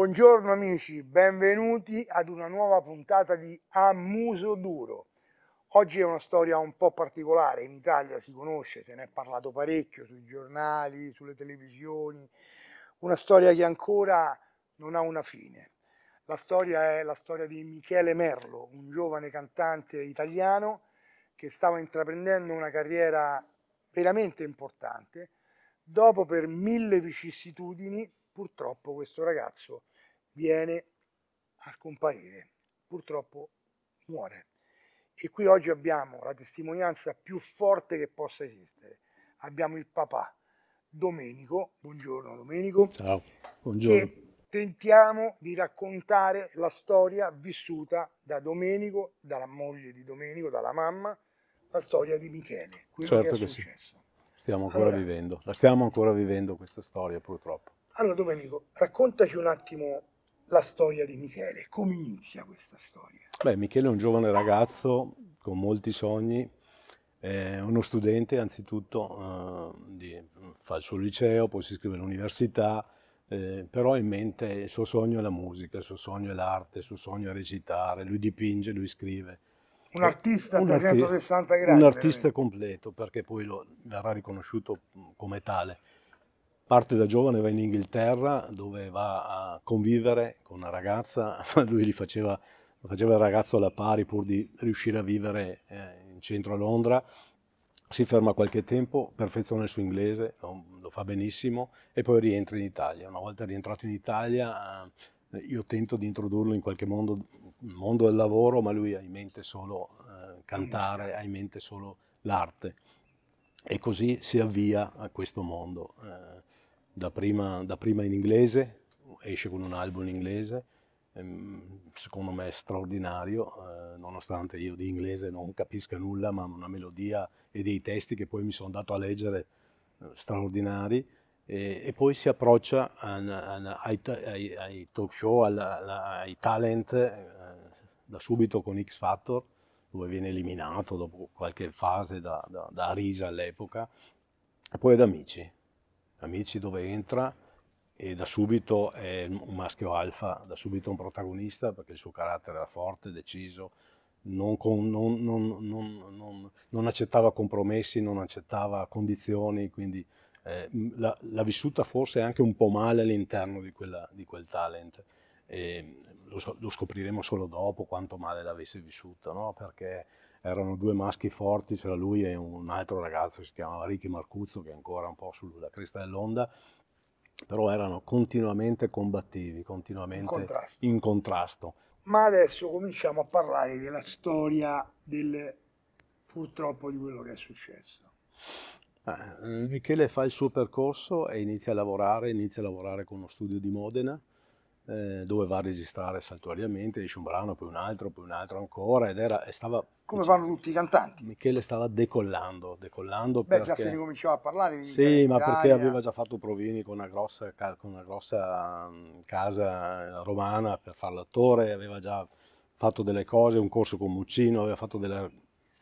Buongiorno amici, benvenuti ad una nuova puntata di A Muso Duro. Oggi è una storia un po' particolare, in Italia si conosce, se ne è parlato parecchio sui giornali, sulle televisioni, una storia che ancora non ha una fine. La storia è la storia di Michele Merlo, un giovane cantante italiano che stava intraprendendo una carriera veramente importante, dopo per mille vicissitudini purtroppo questo ragazzo viene a scomparire, purtroppo muore. E qui oggi abbiamo la testimonianza più forte che possa esistere. Abbiamo il papà Domenico, buongiorno Domenico. Ciao, buongiorno. Che tentiamo di raccontare la storia vissuta da Domenico, dalla moglie di Domenico, dalla mamma, la storia di Michele, certo che è successo. sì. Stiamo ancora allora, vivendo, la stiamo ancora vivendo questa storia purtroppo. Allora Domenico, raccontaci un attimo la storia di Michele. Come inizia questa storia? Beh, Michele è un giovane ragazzo con molti sogni, è uno studente anzitutto, eh, di, fa il suo liceo, poi si iscrive all'università, eh, però in mente il suo sogno è la musica, il suo sogno è l'arte, il suo sogno è recitare, lui dipinge, lui scrive. Un artista a 360 gradi. Un artista completo, perché poi lo, verrà riconosciuto mm, come tale parte da giovane, va in Inghilterra dove va a convivere con una ragazza, lui li faceva, faceva il ragazzo alla pari pur di riuscire a vivere eh, in centro a Londra, si ferma qualche tempo, perfeziona il suo inglese, lo, lo, fa benissimo e poi rientra in Italia. Una volta rientrato in Italia eh, io tento di introdurlo in qualche mondo, mondo del lavoro, ma lui ha in mente solo eh, cantare, ha in mente solo l'arte e così si avvia a questo mondo. Eh, da, prima, da prima in inglese, esce con un album in inglese, ehm, secondo me straordinario, eh, nonostante io di inglese non capisca nulla, ma una melodia e dei testi che poi mi sono dato a leggere eh, straordinari. E, e, poi si approccia an, an, ai, ai, ai, talk show, alla, alla, ai talent eh, da subito con X Factor dove viene eliminato dopo qualche fase da, da, da Risa all'epoca, e poi ad Amici, Amici dove entra e da subito è un maschio alfa, da subito un protagonista perché il suo carattere era forte, deciso, non, con, non, non, non, accettava compromessi, non accettava condizioni, quindi eh, l'ha vissuta forse anche un po' male all'interno di, di, quel talent. E ehm, lo, so, lo, scopriremo solo dopo quanto male l'avesse vissuto, no? perché erano due maschi forti, c'era lui e un altro ragazzo che si chiamava Ricky Marcuzzo, che è ancora un po' sulla cresta dell'onda, però erano continuamente combattivi, continuamente in contrasto. in contrasto. Ma adesso cominciamo a parlare della storia del, purtroppo di quello che è successo. Eh, Michele fa il suo percorso e inizia a lavorare, inizia a lavorare con uno studio di Modena, eh, dove va a registrare saltuariamente, esce un brano, poi un altro, poi un altro ancora, ed era, stava... Come fanno tutti i cantanti. Michele stava decollando, decollando Beh, perché... già si ricominciava a parlare di... Sì, ma perché aveva già fatto provini con una grossa, con una grossa mm, casa eh, romana per fare l'attore, aveva già fatto delle cose, un corso con Muccino, aveva fatto delle...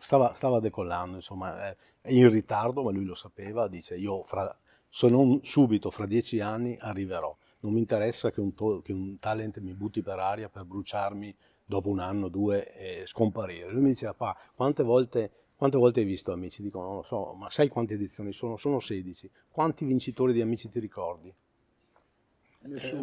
Stava, stava decollando, insomma, eh, in ritardo, ma lui lo sapeva, dice io fra, se non subito, fra dieci anni, arriverò non mi interessa che un, to- che un talent mi butti per aria per bruciarmi dopo un anno o due e scomparire. Lui mi diceva, pa, quante volte, quante volte hai visto Amici? Dico, non lo so, ma sai quante edizioni sono? Sono 16. Quanti vincitori di Amici ti ricordi?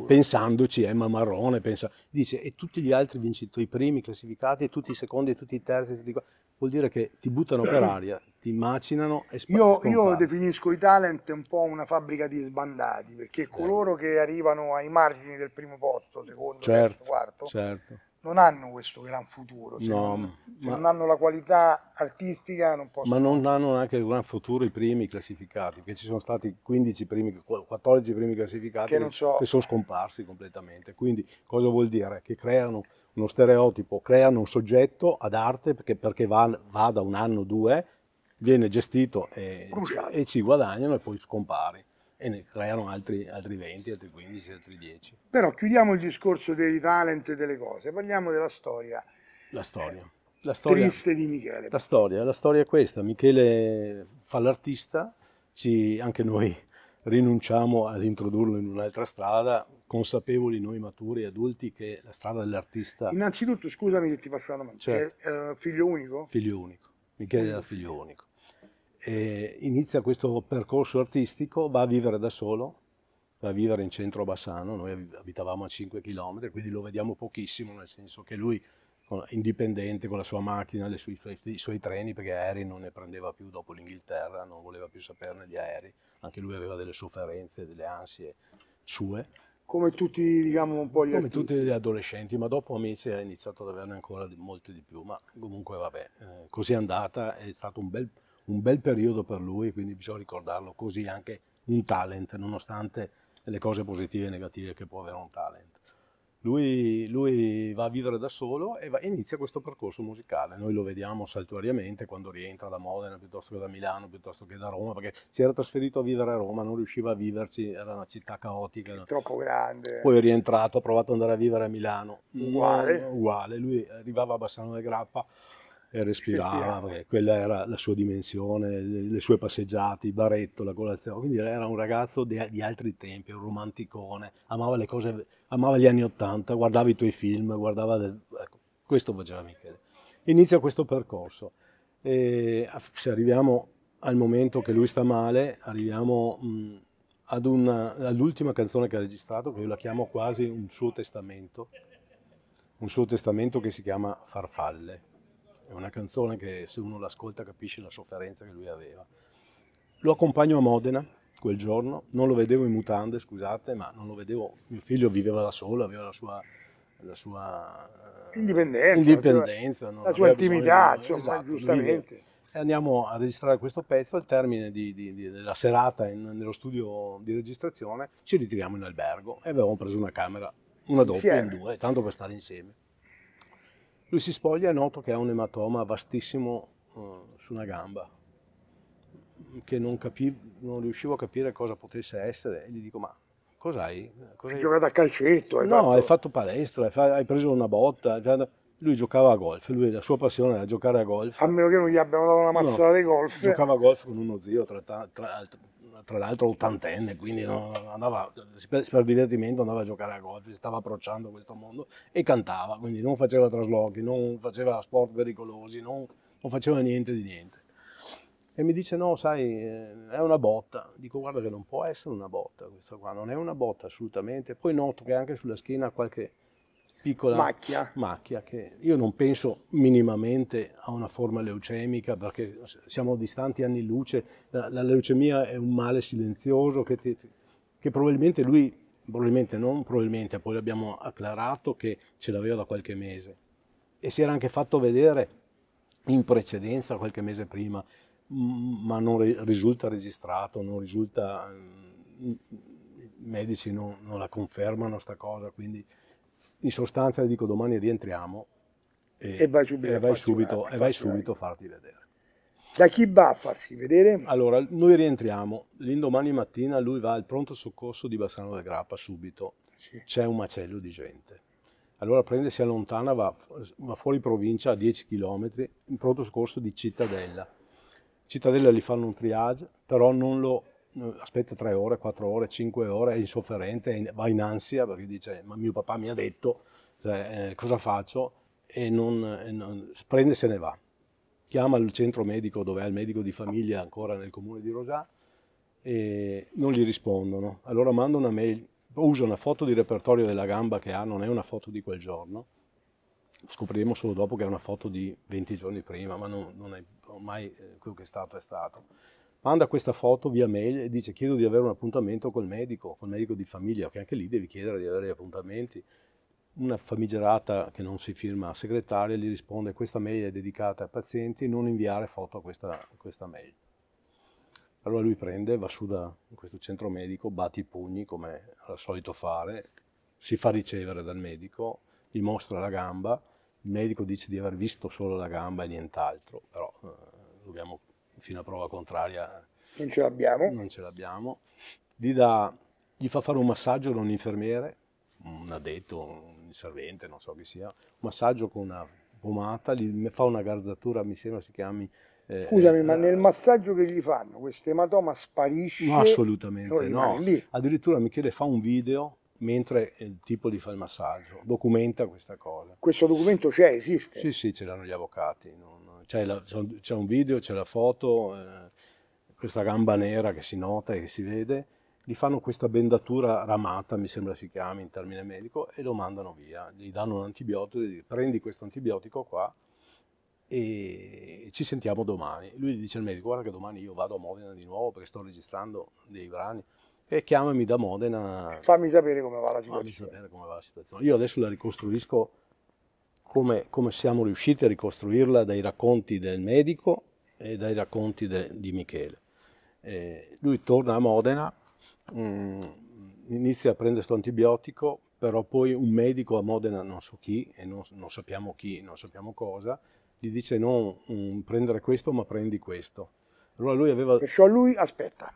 pensandoci Emma eh, Marrone pensa, dice e tutti gli altri vincitori i primi classificati tutti i secondi e tutti i terzi tutti... vuol dire che ti buttano per aria ti macinano e io, io definisco i talent un po' una fabbrica di sbandati perché eh. coloro eh. che arrivano ai margini del primo posto secondo certo, terzo, quarto certo non hanno questo gran futuro, se, no, non, se ma, non, hanno la qualità artistica non possono... Ma non hanno neanche il gran futuro i primi classificati, che ci sono stati 15 primi, 14 primi classificati che, non so. che sono scomparsi completamente, quindi cosa vuol dire? Che creano uno stereotipo, creano un soggetto ad arte perché, perché va, va, da un anno o due, viene gestito e, e ci guadagnano e poi scompari e ne creano altri, altri 20, altri 15, altri 10. Però chiudiamo il discorso dei talent e delle cose, parliamo della storia. La storia. la storia triste di Michele. La storia, la storia è questa, Michele fa l'artista, ci, anche noi rinunciamo ad introdurlo in un'altra strada, consapevoli noi maturi e adulti che la strada dell'artista... Innanzitutto scusami se ti faccio una domanda, certo. è eh, figlio unico? Figlio unico, Michele era figlio unico e inizia questo percorso artistico, va a vivere da solo, va a vivere in centro Bassano, noi abitavamo a 5 km, quindi lo vediamo pochissimo, nel senso che lui indipendente con la sua macchina, sue, i, suoi, i, suoi, treni, perché aerei non ne prendeva più dopo l'Inghilterra, non voleva più saperne gli aerei, anche lui aveva delle sofferenze, delle ansie sue. Come tutti, diciamo, un po' gli Come artisti. tutti gli adolescenti, ma dopo amici ha iniziato ad averne ancora di, molte di più, ma comunque vabbè, eh, così è andata, è stato un bel un bel periodo per lui, quindi bisogna ricordarlo così anche un talent, nonostante le cose positive e negative che può avere un talent. Lui, lui va a vivere da solo e va, inizia questo percorso musicale. Noi lo vediamo saltuariamente quando rientra da Modena piuttosto che da Milano, piuttosto che da Roma, perché si era trasferito a vivere a Roma, non riusciva a viverci, era una città caotica. È troppo grande. Poi è rientrato, ha provato ad andare a vivere a Milano. Uguale. Eh, uguale. Lui arrivava a Bassano del Grappa, e respirava, respirava, quella era la sua dimensione, le, sue passeggiate, il baretto, la colazione. Quindi era un ragazzo di, di altri tempi, un romanticone, amava le cose, amava gli anni Ottanta, guardava i tuoi film, guardava... Del, ecco, questo faceva Michele. Inizia questo percorso. E se arriviamo al momento che lui sta male, arriviamo mh, ad una, all'ultima canzone che ha registrato, che io la chiamo quasi un suo testamento, un suo testamento che si chiama Farfalle è una canzone che se uno l'ascolta capisce la sofferenza che lui aveva. Lo accompagno a Modena quel giorno, non lo vedevo in mutande, scusate, ma non lo vedevo, mio figlio viveva da solo, aveva la sua, la sua eh, indipendenza, indipendenza la sua intimità, insomma, esatto, giustamente. E andiamo a registrare questo pezzo, al termine di, di, di, della serata in, nello studio di registrazione ci ritiriamo in albergo e avevamo preso una camera, una doppia, in due, tanto per stare insieme. Lui si spoglia e noto che ha un ematoma vastissimo eh, su una gamba, che non, capivo, non, riuscivo a capire cosa potesse essere. E gli dico, ma cos'hai? cos'hai? Hai giocato a calcetto? Hai no, fatto... hai fatto palestra, hai preso una botta. Lui giocava a golf, lui, la sua passione era giocare a golf. A meno che non gli abbiano dato una mazzata no, di golf. Giocava a golf con uno zio, tra, tra, tra, tra l'altro ottantenne, quindi andava, per divertimento andava a giocare a golf, si stava approcciando a questo mondo e cantava, quindi non faceva traslochi, non faceva sport pericolosi, non, non faceva niente di niente. E mi dice no, sai, eh, è una botta. Dico guarda che non può essere una botta questa qua, non è una botta assolutamente. Poi noto che anche sulla schiena qualche piccola macchia. macchia. che io non penso minimamente a una forma leucemica perché siamo distanti anni luce, la, la leucemia è un male silenzioso che, ti, che probabilmente lui, probabilmente non, probabilmente poi abbiamo acclarato che ce l'aveva da qualche mese e si era anche fatto vedere in precedenza qualche mese prima, ma non risulta registrato, non risulta, mm, i medici non, non la confermano sta cosa, quindi in sostanza le dico domani rientriamo e, e vai subito, e vai subito, e vai subito a farti vedere. Da chi va a farsi vedere? Allora, noi rientriamo, l'indomani mattina lui va al pronto soccorso di Bassano del Grappa subito, sì. c'è un macello di gente. Allora prende, si allontana, va, va fuori provincia a 10 km, in pronto soccorso di Cittadella. Cittadella gli fanno un triage, però non lo eh, aspetta 3 ore, 4 ore, 5 ore, è insofferente, va in ansia perché dice ma mio papà mi ha detto cioè, eh, cosa faccio e non, e non, prende e se ne va. Chiama il centro medico dove è il medico di famiglia ancora nel comune di Rosà e non gli rispondono. Allora manda una mail, usa una foto di repertorio della gamba che ha, non è una foto di quel giorno. Scopriremo solo dopo che è una foto di 20 giorni prima, ma non, non è ormai eh, quello che è stato è stato manda questa foto via mail e dice chiedo di avere un appuntamento col medico, col medico di famiglia, che anche lì devi chiedere di avere gli appuntamenti. Una famigerata che non si firma segretaria gli risponde questa mail è dedicata a pazienti, non inviare foto a questa, a questa mail. Allora lui prende, va su da questo centro medico, batte i pugni come al solito fare, si fa ricevere dal medico, gli mostra la gamba, il medico dice di aver visto solo la gamba e nient'altro, però eh, dobbiamo fino a prova contraria non ce l'abbiamo. Non ce l'abbiamo. Gli, dà, gli fa fare un massaggio da un infermiere, un addetto, un servente, non so chi sia, un massaggio con una pomata, gli fa una garzatura, mi sembra si chiami eh, Scusami, eh, ma nel massaggio che gli fanno, questo ematoma sparisce? No, assolutamente no. Lì. Addirittura Michele fa un video mentre il tipo gli fa il massaggio, documenta questa cosa. Questo documento c'è, esiste? Sì, sì, ce l'hanno gli avvocati. Non c'è, un video, c'è la foto, eh, questa gamba nera che si nota e che si vede, gli fanno questa bendatura ramata, mi sembra si chiami in termine medico, e lo mandano via, gli danno un antibiotico, gli dice, prendi questo antibiotico qua e ci sentiamo domani. Lui gli dice al medico, guarda che domani io vado a Modena di nuovo perché sto registrando dei brani, e chiamami da Modena. Fammi sapere come va la situazione. Fammi sapere come va la situazione. Io adesso la ricostruisco come, come siamo riusciti a ricostruirla dai racconti del medico e dai racconti de, di Michele. Eh, lui torna a Modena, mh, mm, inizia a prendere questo antibiotico, però poi un medico a Modena, non so chi, e non, non sappiamo chi, non sappiamo cosa, gli dice non mh, mm, prendere questo ma prendi questo. Allora lui aveva... Perciò lui aspetta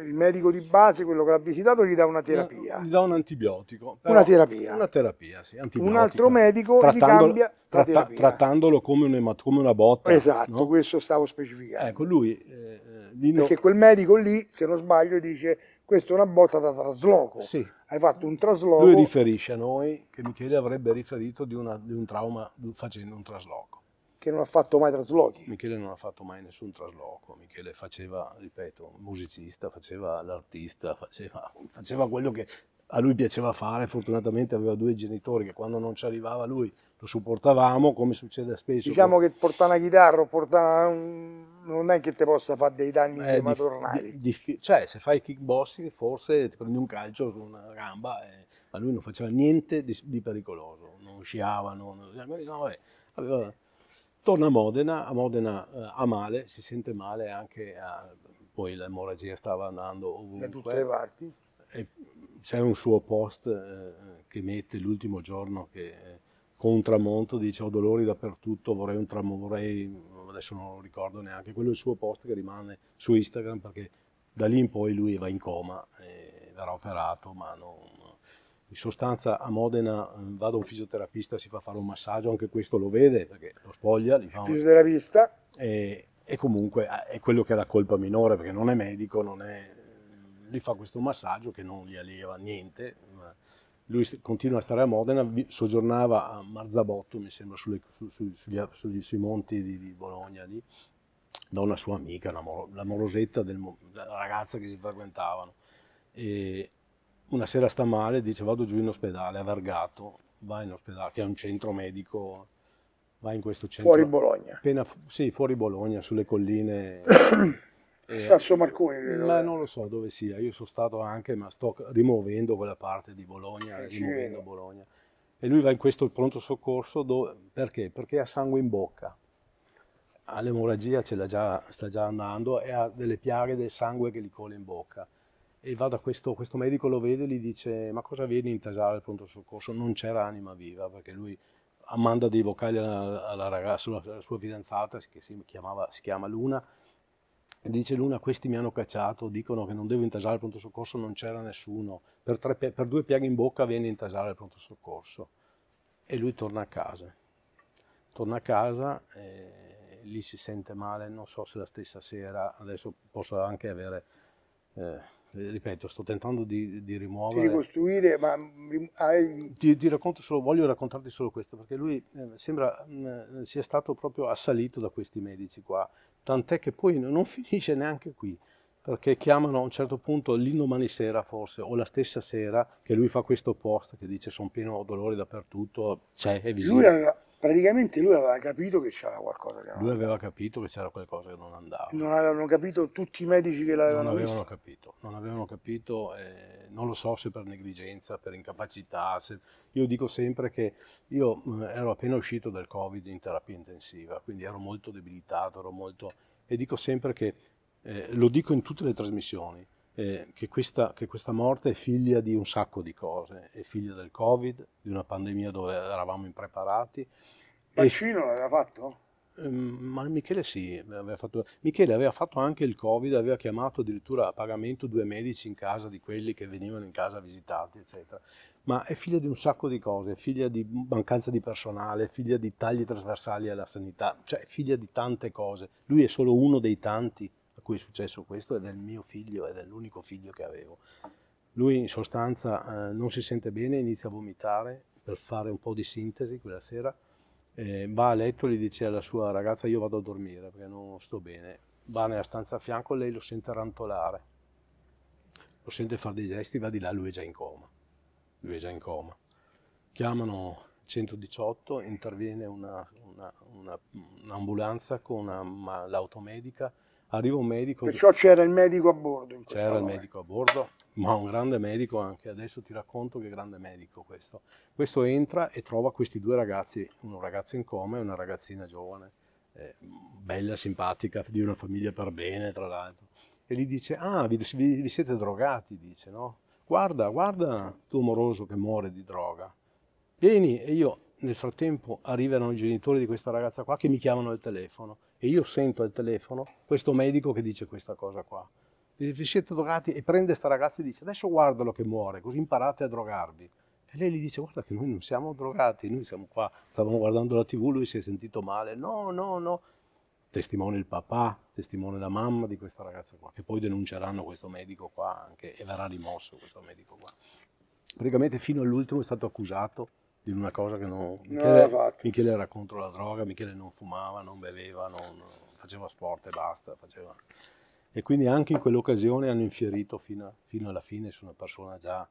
il medico di base, quello che l'ha visitato, gli dà una terapia. Gli dà un antibiotico. Una terapia. Una terapia, sì. Un altro medico trattandolo, gli cambia tratta, Trattandolo come, un, come, una botta. Esatto, no? questo stavo specificando. Ecco, lui... Eh, eh Perché quel medico lì, se non sbaglio, dice questa è una botta da trasloco. Sì. Hai fatto un trasloco. Lui riferisce a noi che Michele avrebbe riferito di, una, di un trauma facendo un trasloco che non ha fatto mai traslochi. Michele non ha fatto mai nessun trasloco, Michele faceva, ripeto, musicista, faceva l'artista, faceva, faceva quello che a lui piaceva fare, fortunatamente aveva due genitori che quando non ci arrivava lui lo supportavamo, come succede spesso. Diciamo che portare una chitarra portare un... non è che ti possa fare dei danni eh, madornali. Dif- cioè, se fai kickboxing forse ti prendi un calcio su una gamba, eh, ma lui non faceva niente di, di pericoloso, non sciava, non... No, vabbè, eh, aveva torna a Modena, a Modena eh, male, si sente male anche, a, eh, poi l'emorragia stava andando ovunque. Da tutte le parti? c'è un suo post eh, che mette l'ultimo giorno che eh, con un tramonto dice ho dolori dappertutto, vorrei un tramonto, vorrei, adesso non lo ricordo neanche, quello è il suo post che rimane su Instagram perché da lì in poi lui va in coma, eh, verrà operato ma non, in sostanza a Modena ehm, vado a un fisioterapista, si fa fare un massaggio, anche questo lo vede perché lo spoglia. Gli fa un... Fisioterapista? E, e, comunque eh, è quello che ha la colpa minore perché non è medico, non è... gli fa questo massaggio che non gli allieva niente. Lui continua a stare a Modena, soggiornava a Marzabotto, mi sembra, sulle, su, su, sugli, sugli, sui monti di, di Bologna, lì, da una sua amica, la, la morosetta, del, ragazza che si frequentavano. E, una sera sta male, dice vado giù in ospedale a Vargato, va in ospedale, che è un centro medico, va in questo centro. Fuori Bologna. Appena, fu- sì, fuori Bologna, sulle colline. eh, Sasso Marconi. Ma non lo so dove sia, io sono stato anche, ma sto rimuovendo quella parte di Bologna, eh, rimuovendo Bologna. E lui va in questo pronto soccorso dove, perché? Perché ha sangue in bocca. Ha l'emorragia, ce l'ha già, sta già andando e ha delle piaghe del sangue che gli cola in bocca e va da questo, questo medico lo vede e gli dice ma cosa vieni in tasare al pronto soccorso? Non c'era anima viva perché lui manda dei vocali alla, alla ragazza, alla sua fidanzata che si, chiamava, si chiama Luna e dice Luna questi mi hanno cacciato, dicono che non devo intasare al pronto soccorso, non c'era nessuno, per, tre, per due piaghe in bocca viene intasare al pronto soccorso e lui torna a casa. Torna a casa e lì si sente male, non so se la stessa sera, adesso posso anche avere... Eh, ripeto, sto tentando di, di rimuovere. Di ricostruire, ma hai... Ti, ti, racconto solo, voglio raccontarti solo questo, perché lui eh, sembra mh, mm, sia stato proprio assalito da questi medici qua, tant'è che poi non finisce neanche qui, perché chiamano a un certo punto l'indomani sera forse, o la stessa sera, che lui fa questo post che dice sono pieno dolori dappertutto, c'è, cioè, è visibile. Lui era praticamente lui aveva capito che c'era qualcosa che non Lui aveva capito che c'era qualcosa che non andava. Non avevano capito tutti i medici che l'avevano non avevano visto. capito, non avevano capito, eh, non lo so se per negligenza, per incapacità, se... io dico sempre che io eh, ero appena uscito dal Covid in terapia intensiva, quindi ero molto debilitato, ero molto... e dico sempre che, eh, lo dico in tutte le trasmissioni, eh, che, questa, che, questa, morte è figlia di un sacco di cose, è figlia del Covid, di una pandemia dove eravamo impreparati. Vaccino e... l'aveva fatto? Ehm, ma Michele sì, aveva fatto, Michele aveva fatto anche il Covid, aveva chiamato addirittura a pagamento due medici in casa di quelli che venivano in casa visitati, eccetera. Ma è figlia di un sacco di cose, è figlia di mancanza di personale, è figlia di tagli trasversali alla sanità, cioè figlia di tante cose. Lui è solo uno dei tanti a cui è successo questo ed è il mio figlio ed è l'unico figlio che avevo. Lui in sostanza eh, non si sente bene, inizia a vomitare per fare un po' di sintesi quella sera, eh, va a letto e gli dice alla sua ragazza io vado a dormire perché non sto bene, va nella stanza a fianco lei lo sente rantolare, lo sente fare dei gesti, va di là, lui è già in coma, lui è già in coma. Chiamano 118, interviene un'ambulanza una, una, un con l'automedica arriva un medico. Perciò c'era il medico a bordo. c'era il medico a bordo, ma un grande medico anche. Adesso ti racconto che grande medico questo. Questo entra e trova questi due ragazzi, un ragazzo in coma e una ragazzina giovane, eh, bella, simpatica, di una famiglia per bene, tra l'altro. E gli dice, ah, vi, vi, vi siete drogati, dice, no? Guarda, guarda tuo moroso che muore di droga. Vieni, e io nel frattempo arrivano i genitori di questa ragazza qua che mi chiamano al telefono e io sento al telefono questo medico che dice questa cosa qua. Vi siete drogati e prende questa ragazza e dice adesso guardalo che muore, così imparate a drogarvi. E lei gli dice guarda che noi non siamo drogati, noi siamo qua, stavamo guardando la tv, lui si è sentito male, no, no, no. Testimone il papà, testimone la mamma di questa ragazza qua, che poi denunceranno questo medico qua anche e verrà rimosso questo medico qua. Praticamente fino all'ultimo è stato accusato di una cosa che non... Michele, non Michele, era contro la droga, Michele non fumava, non beveva, non, faceva sport e basta. Faceva. E quindi anche in quell'occasione hanno infierito fino, a, fino alla fine su una persona già,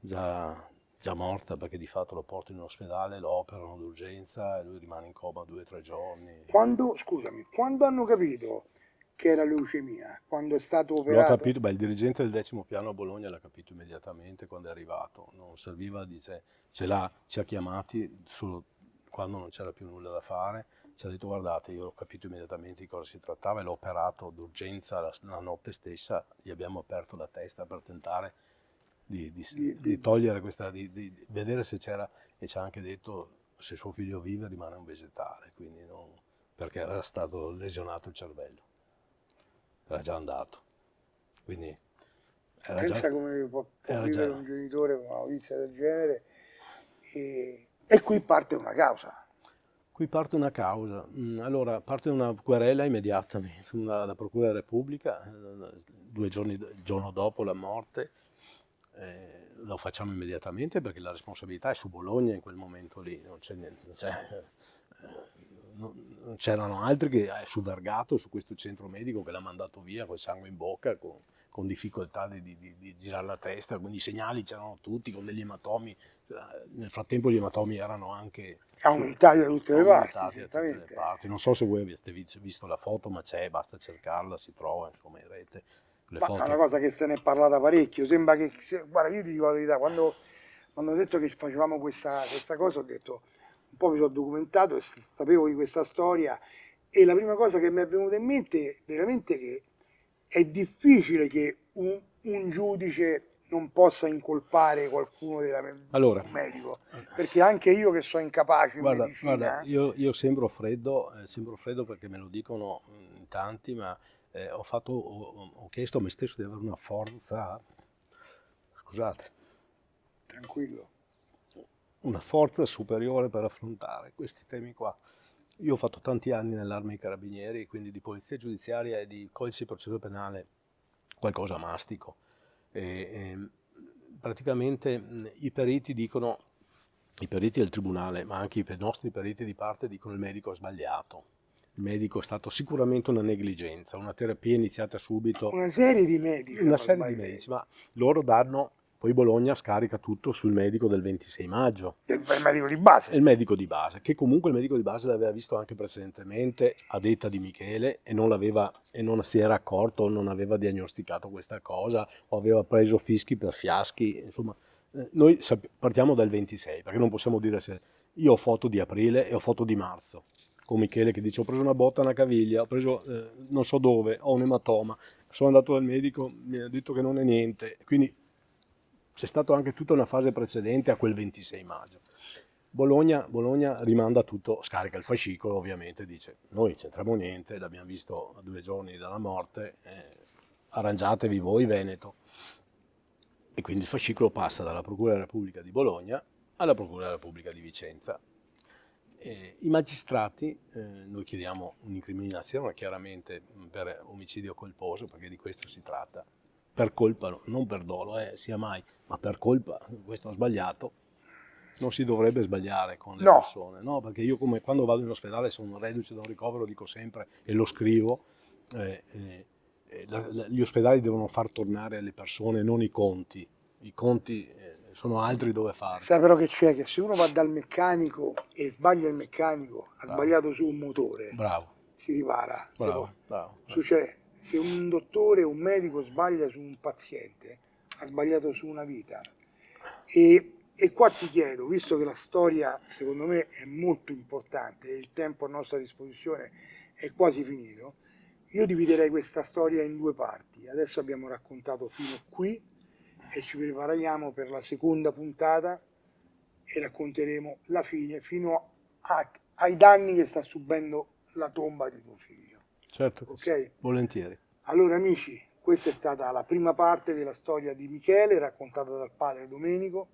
già, già, morta perché di fatto lo portano in ospedale, lo operano d'urgenza e lui rimane in coma due o tre giorni. Quando, scusami, quando hanno capito che era leucemia. Quando è stato operato... L'ho capito, beh, il dirigente del decimo piano a Bologna l'ha capito immediatamente quando è arrivato. Non serviva, dice, ce l'ha, ci ha chiamati solo quando non c'era più nulla da fare. Ci ha detto, guardate, io ho capito immediatamente di cosa si trattava e l'ho operato d'urgenza la, la notte stessa. Gli abbiamo aperto la testa per tentare di, di, di, di togliere questa... di vedere se c'era... E ci ha anche detto, se suo figlio vive rimane un vegetale, quindi non perché era stato lesionato il cervello era già andato. Quindi era Pensa già, come può, può vivere già... un genitore con una notizia del genere e, e qui parte una causa. Qui parte una causa. Mm, allora, parte una querela immediatamente dalla Procura della Repubblica, eh, due giorni il giorno dopo la morte. Eh, lo facciamo immediatamente perché la responsabilità è su Bologna in quel momento lì, non c'è niente. Cioè, c'erano altri che è eh, suvergato su questo centro medico che l'ha mandato via col sangue in bocca, con, con difficoltà di, di, di, girare la testa, quindi i segnali c'erano tutti con degli ematomi, eh, nel frattempo gli ematomi erano anche aumentati da tutte le parti, non so se voi avete visto la foto ma c'è, basta cercarla, si trova insomma in rete. Le ma è una cosa che se ne è parlata parecchio, sembra che, guarda io ti dico la verità, quando, quando ho detto che facevamo questa, questa cosa ho detto un po' mi sono documentato e sapevo di questa storia e la prima cosa che mi è venuta in mente veramente che è difficile che un, un giudice non possa incolpare qualcuno della, allora, un medico, perché anche io che sono incapace in guarda, medicina... Guarda, io, io sembro, freddo, eh, sembro freddo perché me lo dicono in mm, tanti, ma eh, ho, fatto, ho, ho, chiesto a me stesso di avere una forza, scusate, tranquillo, una forza superiore per affrontare questi temi qua. Io ho fatto tanti anni nell'arma dei carabinieri, quindi di polizia giudiziaria e di codice di procedura penale, qualcosa mastico. E, e ehm, praticamente i periti dicono, i periti del tribunale, ma anche i nostri periti di parte dicono il medico ha sbagliato, il medico è stato sicuramente una negligenza, una terapia iniziata subito. Una serie di medici. Una serie di medici, ma loro danno poi Bologna scarica tutto sul medico del 26 maggio. Il, il medico di base. Il medico di base, che comunque il medico di base l'aveva visto anche precedentemente a detta di Michele e non, l'aveva, e non si era accorto, non aveva diagnosticato questa cosa o aveva preso fischi per fiaschi. Insomma, eh, noi partiamo dal 26 perché non possiamo dire se io ho foto di aprile e ho foto di marzo. Con Michele che dice ho preso una botta, una caviglia, ho preso eh, non so dove, ho un ematoma, sono andato dal medico, mi ha detto che non è niente. Quindi c'è stata anche tutta una fase precedente a quel 26 maggio. Bologna, Bologna, rimanda tutto, scarica il fascicolo ovviamente, dice noi c'entriamo niente, l'abbiamo visto a due giorni dalla morte, eh, arrangiatevi voi Veneto. E quindi il fascicolo passa dalla Procura della Repubblica di Bologna alla Procura della Repubblica di Vicenza. Eh, I magistrati, eh, noi chiediamo un'incriminazione chiaramente per omicidio colposo, perché di questo si tratta, per colpa, non per dolo, eh, sia mai, ma per colpa, questo ha sbagliato, non si dovrebbe sbagliare con le no. persone, no? Perché io come, quando vado in ospedale sono reduce da un ricovero, dico sempre e lo scrivo, eh, eh, eh la, la, gli ospedali devono far tornare le persone, non i conti. I conti eh, sono altri dove farli. Sai però che c'è? Che se uno va dal meccanico e sbaglia il meccanico, ha bravo. sbagliato su un motore, bravo. si ripara. Bravo, bravo, bravo. Succede se un dottore o un medico sbaglia su un paziente, ha sbagliato su una vita. E, e qua ti chiedo, visto che la storia secondo me è molto importante e il tempo a nostra disposizione è quasi finito, io dividerei questa storia in due parti. Adesso abbiamo raccontato fino a qui e ci prepariamo per la seconda puntata e racconteremo la fine fino a, ai danni che sta subendo la tomba di tuo figlio. Certo, okay? volentieri. Allora amici, questa è stata la prima parte della storia di Michele raccontata dal padre Domenico.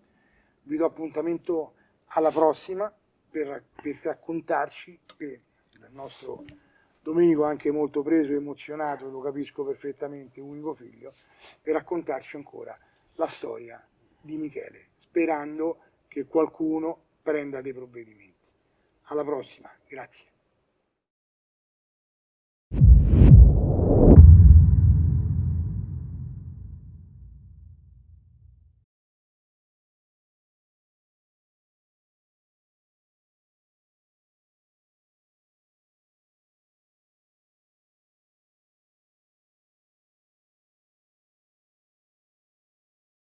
Vi do appuntamento alla prossima per, per raccontarci che il nostro Domenico anche molto preso e emozionato, lo capisco perfettamente, unico figlio, per raccontarci ancora la storia di Michele, sperando che qualcuno prenda dei provvedimenti. Alla prossima, grazie.